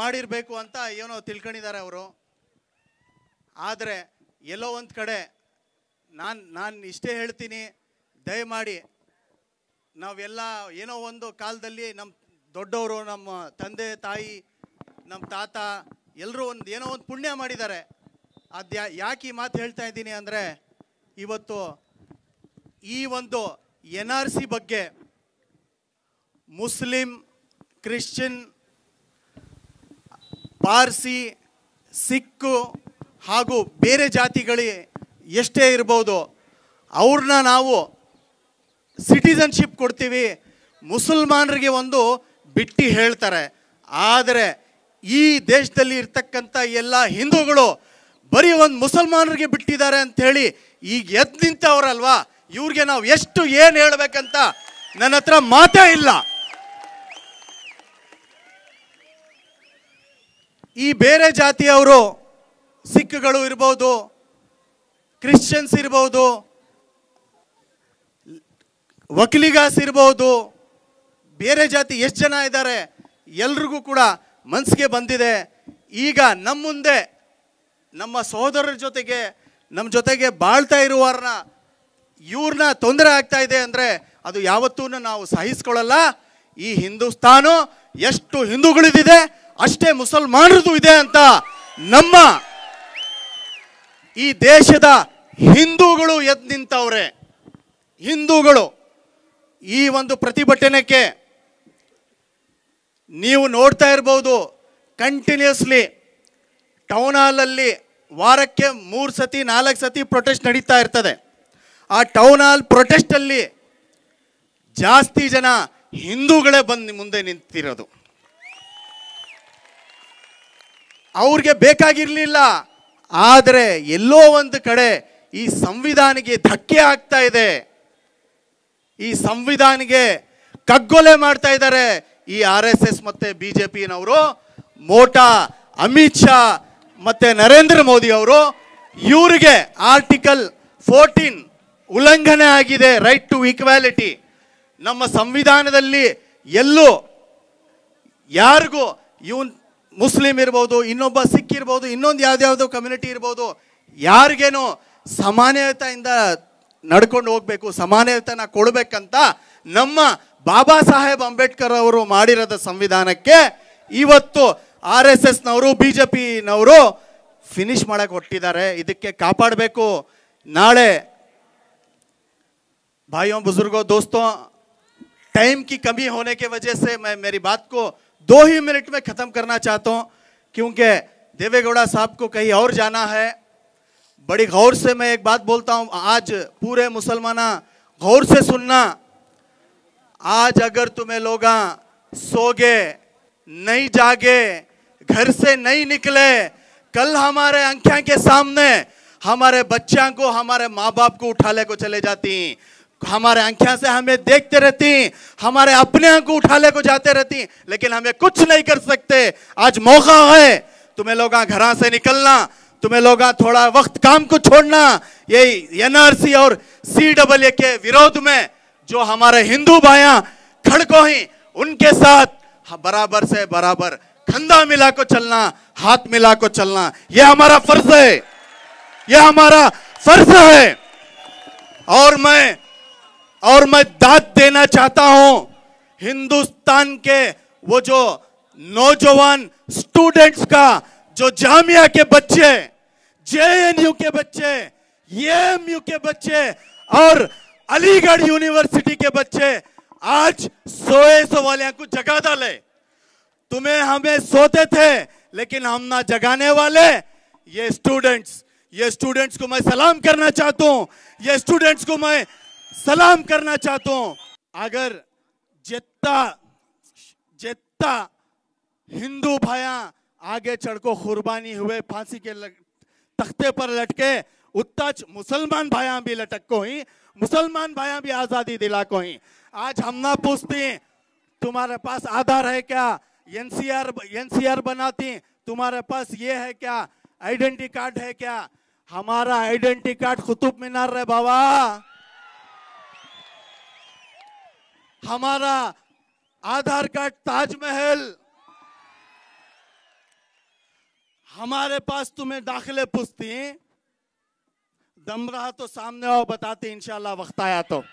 ಮಾಡಿರಬೇಕು ಅಂತ ಏನೋ ತಿಳ್ಕೊಂಡಿದ್ದಾರೆ ಅವರು ಆದರೆ ಎಲ್ಲೋ ಒಂದು ಕಡೆ ನಾನು ನಾನು ಇಷ್ಟೇ ಹೇಳ್ತೀನಿ ದಯಮಾಡಿ ನಾವೆಲ್ಲ ಏನೋ ಒಂದು ಕಾಲದಲ್ಲಿ ನಮ್ಮ ದೊಡ್ಡವರು ನಮ್ಮ ತಂದೆ ತಾಯಿ ನಮ್ಮ ತಾತ ಎಲ್ಲರೂ ಒಂದು ಏನೋ ಒಂದು ಪುಣ್ಯ ಮಾಡಿದ್ದಾರೆ ಅದು ಯಾ ಯಾಕೆ ಈ ಮಾತು ಹೇಳ್ತಾ ಇದ್ದೀನಿ ಅಂದರೆ ಇವತ್ತು ಈ ಒಂದು ಎನ್ ಆರ್ ಸಿ ಬಗ್ಗೆ ಮುಸ್ಲಿಂ ಕ್ರಿಶ್ಚಿಯನ್ ಪಾರ್ಸಿ ಸಿಕ್ಕು ಹಾಗೂ ಬೇರೆ ಜಾತಿಗಳಿಗೆ ಎಷ್ಟೇ ಇರ್ಬೋದು ಅವ್ರನ್ನ ನಾವು ಸಿಟಿಸನ್ಶಿಪ್ ಕೊಡ್ತೀವಿ ಮುಸಲ್ಮಾನರಿಗೆ ಒಂದು ಬಿಟ್ಟು ಹೇಳ್ತಾರೆ ಆದರೆ ಈ ದೇಶದಲ್ಲಿ ಇರ್ತಕ್ಕಂಥ ಎಲ್ಲ ಹಿಂದೂಗಳು ಬರೀ ಒಂದು ಮುಸಲ್ಮಾನರಿಗೆ ಬಿಟ್ಟಿದ್ದಾರೆ ಅಂಥೇಳಿ ಈಗ ಎದ್ದು ನಿಂತವರಲ್ವಾ ಇವ್ರಿಗೆ ನಾವು ಎಷ್ಟು ಏನು ಹೇಳಬೇಕಂತ ನನ್ನ ಹತ್ರ ಮಾತೇ ಇಲ್ಲ ಈ ಬೇರೆ ಜಾತಿಯವರು ಸಿಖ್ಗಳು ಇರ್ಬೋದು ಕ್ರಿಶ್ಚಿಯನ್ಸ್ ಇರ್ಬೋದು ವಕೀಲಿಗಾಸ್ ಇರ್ಬೋದು ಬೇರೆ ಜಾತಿ ಎಷ್ಟು ಜನ ಇದ್ದಾರೆ ಎಲ್ರಿಗೂ ಕೂಡ ಮನಸ್ಸಿಗೆ ಬಂದಿದೆ ಈಗ ನಮ್ಮ ಮುಂದೆ ನಮ್ಮ ಸಹೋದರರ ಜೊತೆಗೆ ನಮ್ಮ ಜೊತೆಗೆ ಬಾಳ್ತಾ ಇರುವವ್ರನ್ನ ಇವ್ರನ್ನ ತೊಂದರೆ ಆಗ್ತಾ ಇದೆ ಅಂದರೆ ಅದು ಯಾವತ್ತೂ ನಾವು ಸಹಿಸ್ಕೊಳ್ಳಲ್ಲ ಈ ಹಿಂದೂಸ್ತಾನು ಎಷ್ಟು ಹಿಂದೂಗಳಿದಿದೆ ಅಷ್ಟೇ ಮುಸಲ್ಮಾನರದು ಇದೆ ಅಂತ ನಮ್ಮ ಈ ದೇಶದ ಹಿಂದೂಗಳು ಎದ್ ನಿಂತವ್ರೆ ಹಿಂದೂಗಳು ಈ ಒಂದು ಪ್ರತಿಭಟನೆಗೆ ನೀವು ನೋಡ್ತಾ ಇರ್ಬೋದು ಕಂಟಿನ್ಯೂಸ್ಲಿ ಟೌನ್ ಹಾಲಲ್ಲಿ ವಾರಕ್ಕೆ ಮೂರು ಸತಿ ನಾಲ್ಕು ಸತಿ ಪ್ರೊಟೆಸ್ಟ್ ನಡೀತಾ ಇರ್ತದೆ ಆ ಟೌನ್ ಹಾಲ್ ಪ್ರೊಟೆಸ್ಟಲ್ಲಿ ಜಾಸ್ತಿ ಜನ ಹಿಂದೂಗಳೇ ಬಂದು ಮುಂದೆ ನಿಂತಿರೋದು ಅವ್ರಿಗೆ ಬೇಕಾಗಿರಲಿಲ್ಲ ಆದರೆ ಎಲ್ಲೋ ಒಂದು ಕಡೆ ಈ ಸಂವಿಧಾನಿಗೆ ಧಕ್ಕೆ ಆಗ್ತಾ ಇದೆ ಈ ಸಂವಿಧಾನಿಗೆ ಕಗ್ಗೊಲೆ ಮಾಡ್ತಾ ಇದ್ದಾರೆ ಈ ಆರ್ ಎಸ್ ಎಸ್ ಮತ್ತು ಬಿ ಜೆ ಪಿನವರು ಮೋಟಾ ಅಮಿತ್ ಶಾ ಮತ್ತು ನರೇಂದ್ರ ಮೋದಿ ಅವರು ಇವರಿಗೆ ಆರ್ಟಿಕಲ್ ಫೋರ್ಟೀನ್ ಉಲ್ಲಂಘನೆ ಆಗಿದೆ ರೈಟ್ ಟು ಈಕ್ವಾಲಿಟಿ ನಮ್ಮ ಸಂವಿಧಾನದಲ್ಲಿ ಎಲ್ಲೂ ಯಾರಿಗೂ ಇವನ್ ಮುಸ್ಲಿಮ್ ಇರ್ಬೋದು ಇನ್ನೊಬ್ಬ ಸಿಖ್ ಇರ್ಬೋದು ಇನ್ನೊಂದು ಯಾವ್ದಾವ್ದು ಕಮ್ಯುನಿಟಿ ಇರ್ಬೋದು ಯಾರಿಗೇನು ಸಮಾನತೆಯಿಂದ ನಡ್ಕೊಂಡು ಹೋಗ್ಬೇಕು ಸಮಾನತೆನ ಕೊಡಬೇಕಂತ ನಮ್ಮ ಬಾಬಾ ಸಾಹೇಬ್ ಅಂಬೇಡ್ಕರ್ ಅವರು ಮಾಡಿರೋದ ಸಂವಿಧಾನಕ್ಕೆ ಇವತ್ತು ಆರ್ ಎಸ್ ಎಸ್ನವರು ಬಿ ಜೆ ಪಿನವರು ಫಿನಿಶ್ ಮಾಡೋಕೆ ಹೊಟ್ಟಿದ್ದಾರೆ ಇದಕ್ಕೆ ಕಾಪಾಡಬೇಕು ನಾಳೆ भाइयों ಬುಜುರ್ಗೋ ದೋಸ್ತೋ ಟೈಮ್ ಕಿ ಕಮ್ಮಿ होने ವಜೆ ಮೇರಿ से दो ही मिनट में ख़त्म करना चाहता हूं क्योंकि देवेगौड़ा साहब को कहीं और जाना है बड़ी गौर से मैं एक बात बोलता हूं आज पूरे मुसलमाना गौर से सुनना आज अगर तुम्हें लोग सोगे नहीं जागे घर से नहीं निकले कल हमारे अंख्या के सामने हमारे बच्चों को हमारे माँ बाप को ले को चले जाती हमारे आंखिया से हमें देखते रहती हैं हमारे अपने को उठाले को जाते रहती हैं लेकिन हमें कुछ नहीं कर सकते आज मौका है तुम्हें लोग घर से निकलना तुम्हें लोग थोड़ा वक्त काम को छोड़ना यही एनआरसी और सी डबल ए के विरोध में जो हमारे हिंदू भाया खड़को ही उनके साथ हाँ, बराबर से बराबर खंदा मिला को चलना हाथ मिला को चलना यह हमारा फर्ज है यह हमारा फर्ज है और मैं और मैं दाद देना चाहता हूं हिंदुस्तान के वो जो नौजवान स्टूडेंट्स का जो जामिया के बच्चे जेएनयू के बच्चे एएमयू के बच्चे और अलीगढ़ यूनिवर्सिटी के बच्चे आज सोए सो वाले को जगा डाले तुम्हें हमें सोते थे लेकिन हम ना जगाने वाले ये स्टूडेंट्स ये स्टूडेंट्स को मैं सलाम करना चाहता हूँ ये स्टूडेंट्स को मैं सलाम करना चाहता हूं अगर जितना जितना हिंदू भाया आगे चढ़ को कुर्बानी हुए फांसी के लग, तख्ते पर लटके उतना मुसलमान भाया भी लटक को ही मुसलमान भाया भी आजादी दिला को ही आज हम ना पूछते तुम्हारे पास आधार है क्या एनसीआर एनसीआर बनाती तुम्हारे पास ये है क्या आइडेंटिटी कार्ड है क्या हमारा आइडेंटिटी कार्ड कुतुब मीनार है बाबा हमारा आधार कार्ड ताजमहल हमारे पास तुम्हें दाखिले पूछती दम रहा तो सामने आओ बताते इंशाल्लाह वक्त आया तो